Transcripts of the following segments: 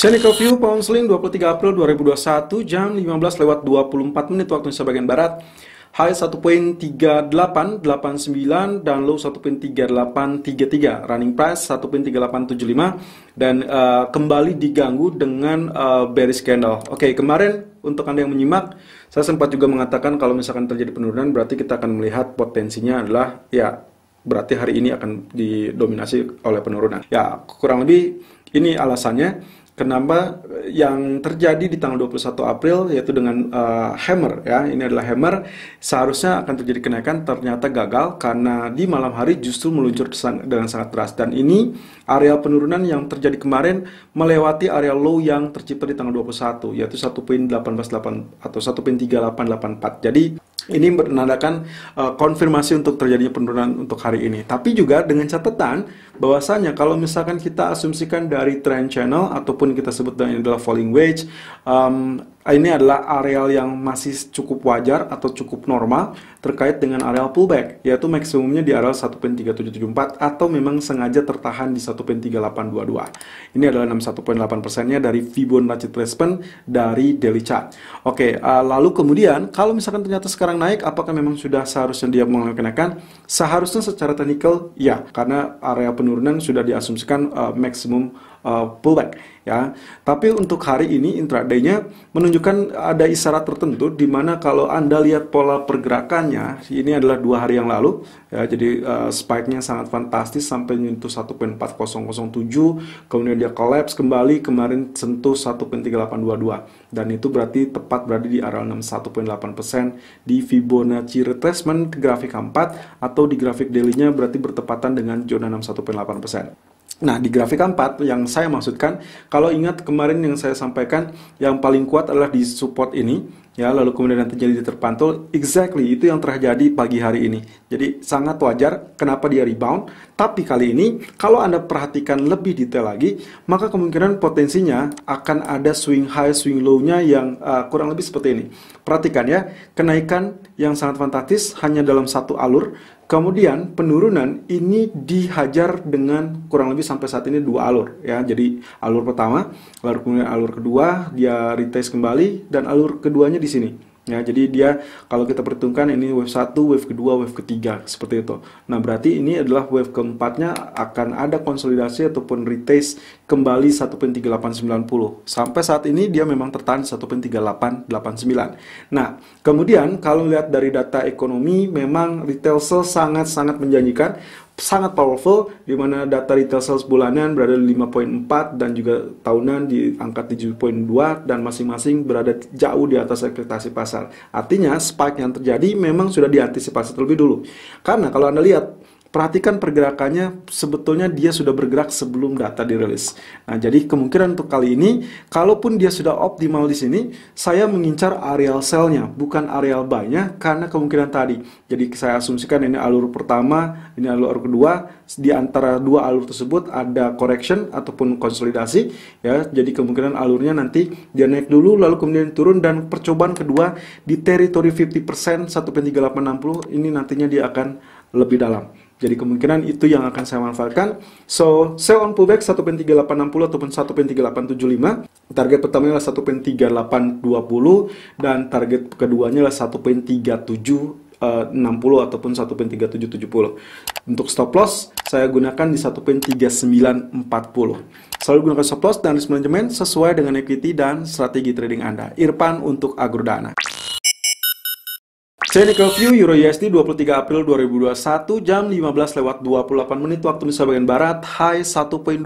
Xenic Review Pound Sling 23 April 2021 jam 15 lewat 24 menit waktu Indonesia bagian Barat. High 1.3889 dan low 1.3833. Running price 1.3875 dan uh, kembali diganggu dengan uh, eh, bearish candle. Oke, okay, kemarin untuk Anda yang menyimak, saya sempat juga mengatakan kalau misalkan terjadi penurunan berarti kita akan melihat potensinya adalah ya berarti hari ini akan didominasi oleh penurunan. Ya, kurang lebih ini alasannya Kenapa eh, yang terjadi di tanggal 21 April yaitu dengan uh, hammer ya, ini adalah hammer seharusnya akan terjadi kenaikan ternyata gagal karena di malam hari justru meluncur dengan sangat deras dan ini area penurunan yang terjadi kemarin melewati area low yang tercipta di tanggal 21 yaitu 1.188 atau 1.3884. Jadi ini menandakan uh, konfirmasi untuk terjadinya penurunan untuk hari ini. Tapi juga dengan catatan bahwasanya kalau misalkan kita asumsikan dari trend channel ataupun kita sebut dengan adalah falling wedge um, ini adalah areal yang masih cukup wajar atau cukup normal terkait dengan areal pullback, yaitu maksimumnya di areal 1.3774 atau memang sengaja tertahan di 1.3822. Ini adalah 61.8 persennya dari Fibonacci retracement dari daily chart. Oke, uh, lalu kemudian kalau misalkan ternyata sekarang naik, apakah memang sudah seharusnya dia mengalami kenaikan? Seharusnya secara teknikal ya, karena area penuh penurunan sudah diasumsikan uh, maksimum uh, pullback ya. Tapi untuk hari ini intraday-nya menunjukkan ada isyarat tertentu di mana kalau Anda lihat pola pergerakannya, ini adalah dua hari yang lalu ya. Jadi uh, spike-nya sangat fantastis sampai menyentuh 1.4007, kemudian dia collapse kembali kemarin sentuh 1.3822 dan itu berarti tepat berada di area 61.8% di Fibonacci retracement grafik 4 atau di grafik daily-nya berarti bertepatan dengan zona 61.8%. Nah, di grafik 4 yang saya maksudkan, kalau ingat kemarin yang saya sampaikan, yang paling kuat adalah di support ini, ya lalu kemudian terjadi jadi terpantul exactly itu yang terjadi pagi hari ini jadi sangat wajar kenapa dia rebound tapi kali ini kalau anda perhatikan lebih detail lagi maka kemungkinan potensinya akan ada swing high swing low-nya yang uh, kurang lebih seperti ini perhatikan ya kenaikan yang sangat fantastis hanya dalam satu alur Kemudian penurunan ini dihajar dengan kurang lebih sampai saat ini dua alur ya. Jadi alur pertama, lalu kemudian alur kedua dia retest kembali dan alur keduanya di sini. Ya, jadi dia kalau kita perhitungkan ini wave 1, wave kedua, wave ketiga seperti itu. Nah, berarti ini adalah wave keempatnya akan ada konsolidasi ataupun retest kembali 1.3890. Sampai saat ini dia memang tertahan 1.3889. Nah, kemudian kalau lihat dari data ekonomi memang retail se sangat-sangat menjanjikan sangat powerful di mana data retail sales bulanan berada di 5.4 dan juga tahunan di angka 7.2 dan masing-masing berada jauh di atas ekspektasi pasar. Artinya spike yang terjadi memang sudah diantisipasi terlebih dulu. Karena kalau Anda lihat perhatikan pergerakannya sebetulnya dia sudah bergerak sebelum data dirilis. Nah, jadi kemungkinan untuk kali ini kalaupun dia sudah optimal di sini, saya mengincar areal selnya, bukan areal buy-nya karena kemungkinan tadi. Jadi saya asumsikan ini alur pertama, ini alur kedua, di antara dua alur tersebut ada correction ataupun konsolidasi ya. Jadi kemungkinan alurnya nanti dia naik dulu lalu kemudian turun dan percobaan kedua di teritori 50% 1.3860 ini nantinya dia akan lebih dalam. Jadi kemungkinan itu yang akan saya manfaatkan. So, sell on pullback 1.3860 ataupun 1.3875. Target pertamanya adalah 1.3820 dan target keduanya adalah 1.3760 eh, ataupun 1.3770. Untuk stop loss, saya gunakan di 1.3940. pin 3940. Selalu gunakan stop loss dan risk management sesuai dengan equity dan strategi trading Anda. Irfan untuk Agrodana. Teknik View Euro USD 23 April 2021 jam 15 lewat 28 menit waktu Indonesia bagian Barat High 1.2059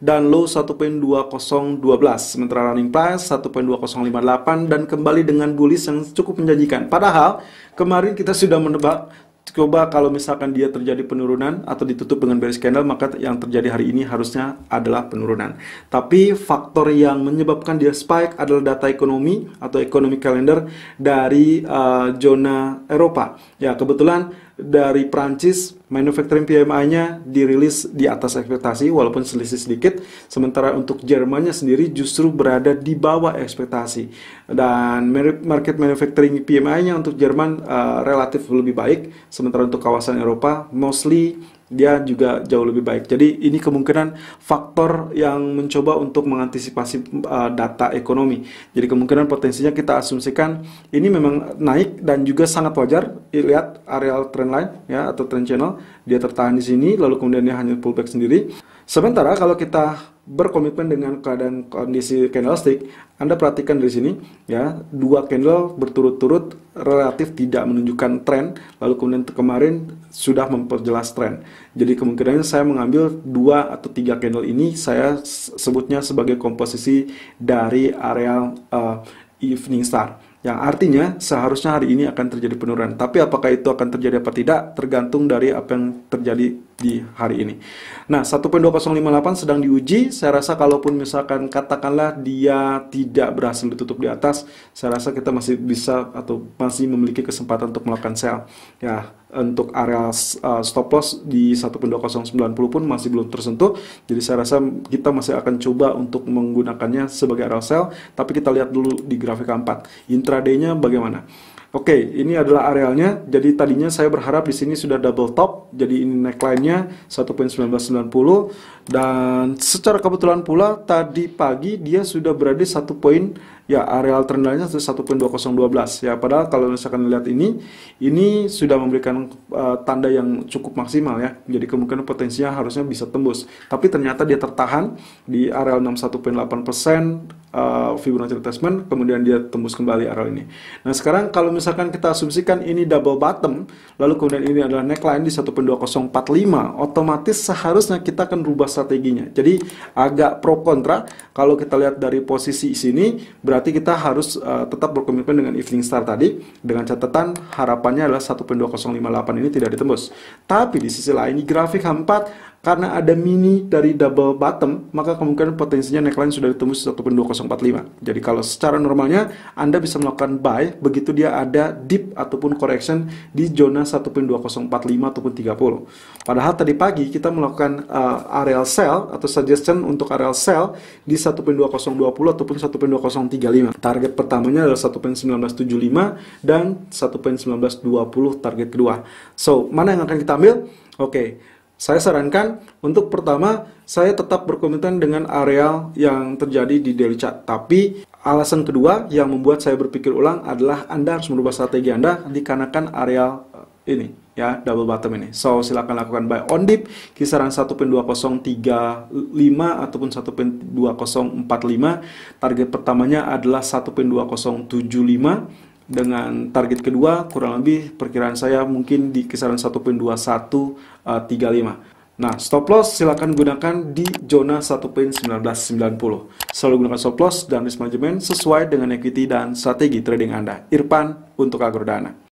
dan low 1.2012 Sementara running price 1.2058 dan kembali dengan bullish yang cukup menjanjikan Padahal kemarin kita sudah menebak coba kalau misalkan dia terjadi penurunan atau ditutup dengan bearish candle maka yang terjadi hari ini harusnya adalah penurunan. Tapi faktor yang menyebabkan dia spike adalah data ekonomi atau ekonomi kalender dari uh, zona Eropa. Ya kebetulan dari Prancis manufacturing PMI-nya dirilis di atas ekspektasi walaupun selisih sedikit sementara untuk Jermannya sendiri justru berada di bawah ekspektasi dan market manufacturing PMI-nya untuk Jerman uh, relatif lebih baik sementara untuk kawasan Eropa mostly dia juga jauh lebih baik. Jadi ini kemungkinan faktor yang mencoba untuk mengantisipasi uh, data ekonomi. Jadi kemungkinan potensinya kita asumsikan ini memang naik dan juga sangat wajar. Lihat areal trend line ya atau trend channel dia tertahan di sini lalu kemudian dia hanya pullback sendiri. Sementara kalau kita berkomitmen dengan keadaan kondisi candlestick, Anda perhatikan di sini ya, dua candle berturut-turut relatif tidak menunjukkan tren, lalu kemudian kemarin sudah memperjelas tren. Jadi kemungkinan saya mengambil dua atau tiga candle ini saya sebutnya sebagai komposisi dari area uh, eh, evening star. Yang artinya seharusnya hari ini akan terjadi penurunan. Tapi apakah itu akan terjadi apa tidak tergantung dari apa yang terjadi di hari ini. Nah, 1.2058 sedang diuji. Saya rasa kalaupun misalkan katakanlah dia tidak berhasil ditutup di atas, saya rasa kita masih bisa atau masih memiliki kesempatan untuk melakukan sell. Ya, untuk area uh, stop loss di 1.2090 pun masih belum tersentuh. Jadi saya rasa kita masih akan coba untuk menggunakannya sebagai area sell, tapi kita lihat dulu di grafik keempat. Intraday-nya bagaimana? Oke, okay, ini adalah arealnya. Jadi tadinya saya berharap di sini sudah double top, jadi ini neckline-nya 1.1990 dan secara kebetulan pula tadi pagi dia sudah berada di 1. ya areal terendahnya 1.2012 ya. Padahal kalau misalkan lihat ini, ini sudah memberikan uh, tanda yang cukup maksimal ya. Jadi kemungkinan potensinya harusnya bisa tembus. Tapi ternyata dia tertahan di areal 61.8% uh, Fibonacci retracement, kemudian dia tembus kembali arrow ini. Nah, sekarang kalau misalkan kita asumsikan ini double bottom, lalu kemudian ini adalah neckline di 1.2045, otomatis seharusnya kita akan rubah strateginya. Jadi agak pro kontra kalau kita lihat dari posisi sini, berarti kita harus uh, tetap berkomitmen dengan evening star tadi dengan catatan harapannya adalah 1.2058 ini tidak ditembus. Tapi di sisi lain grafik H4 karena ada mini dari double bottom, maka kemungkinan potensinya neckline sudah ditembus 1.2045. Jadi kalau secara normalnya Anda bisa melakukan buy begitu dia ada dip ataupun correction di zona 1.2045 ataupun 30. Padahal tadi pagi kita melakukan uh, areal sell atau suggestion untuk areal sell di 1.2020 ataupun 1.2035. Target pertamanya adalah 1.1975 dan 1.1920 target kedua. So, mana yang akan kita ambil? Oke. Okay saya sarankan untuk pertama saya tetap berkomitmen dengan areal yang terjadi di daily chart. Tapi alasan kedua yang membuat saya berpikir ulang adalah Anda harus merubah strategi Anda dikarenakan areal eh, ini ya double bottom ini. So silahkan lakukan buy on dip kisaran 1.2035 ataupun 1.2045. Target pertamanya adalah 1.2075 dengan target kedua kurang lebih perkiraan saya mungkin di kisaran 1.2135. Eh, nah, stop loss silakan gunakan di zona 1.1990. Selalu gunakan stop loss dan risk management sesuai dengan equity dan strategi trading Anda. Irfan untuk Agrodana.